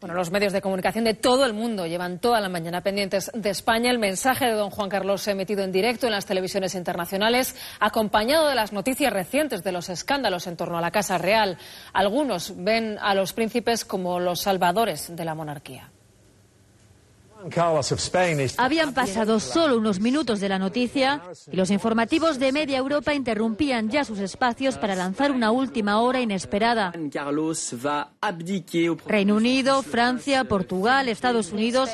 Bueno, los medios de comunicación de todo el mundo llevan toda la mañana pendientes de España. El mensaje de don Juan Carlos emitido en directo en las televisiones internacionales, acompañado de las noticias recientes de los escándalos en torno a la Casa Real. Algunos ven a los príncipes como los salvadores de la monarquía. Habían pasado solo unos minutos de la noticia y los informativos de media Europa interrumpían ya sus espacios para lanzar una última hora inesperada. Reino Unido, Francia, Portugal, Estados Unidos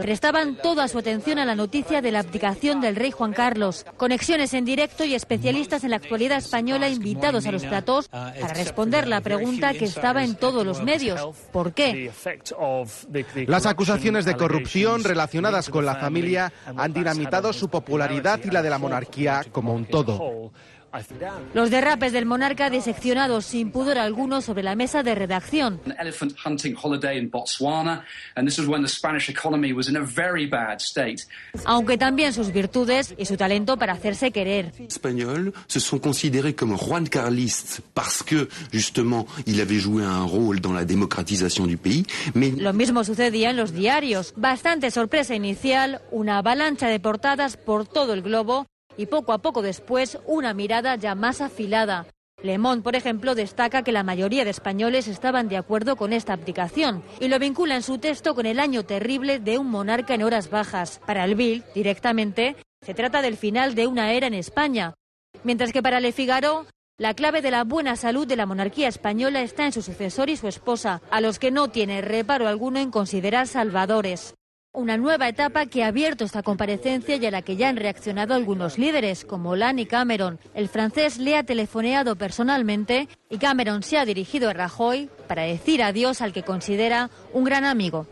prestaban toda su atención a la noticia de la abdicación del rey Juan Carlos. Conexiones en directo y especialistas en la actualidad española invitados a los platos para responder la pregunta que estaba en todos los medios. ¿Por qué? Las acusaciones de corrupción relacionadas con la familia han dinamitado su popularidad y la de la monarquía como un todo. Los derrapes del monarca diseccionados sin pudor alguno sobre la mesa de redacción. Aunque también sus virtudes y su talento para hacerse querer. se son un la Lo mismo sucedía en los diarios. Bastante sorpresa inicial, una avalancha de portadas por todo el globo y poco a poco después una mirada ya más afilada. Le por ejemplo, destaca que la mayoría de españoles estaban de acuerdo con esta abdicación y lo vincula en su texto con el año terrible de un monarca en horas bajas. Para el Bill, directamente, se trata del final de una era en España, mientras que para Le Figaro la clave de la buena salud de la monarquía española está en su sucesor y su esposa, a los que no tiene reparo alguno en considerar salvadores. Una nueva etapa que ha abierto esta comparecencia y a la que ya han reaccionado algunos líderes, como Hollande y Cameron. El francés le ha telefoneado personalmente y Cameron se ha dirigido a Rajoy para decir adiós al que considera un gran amigo.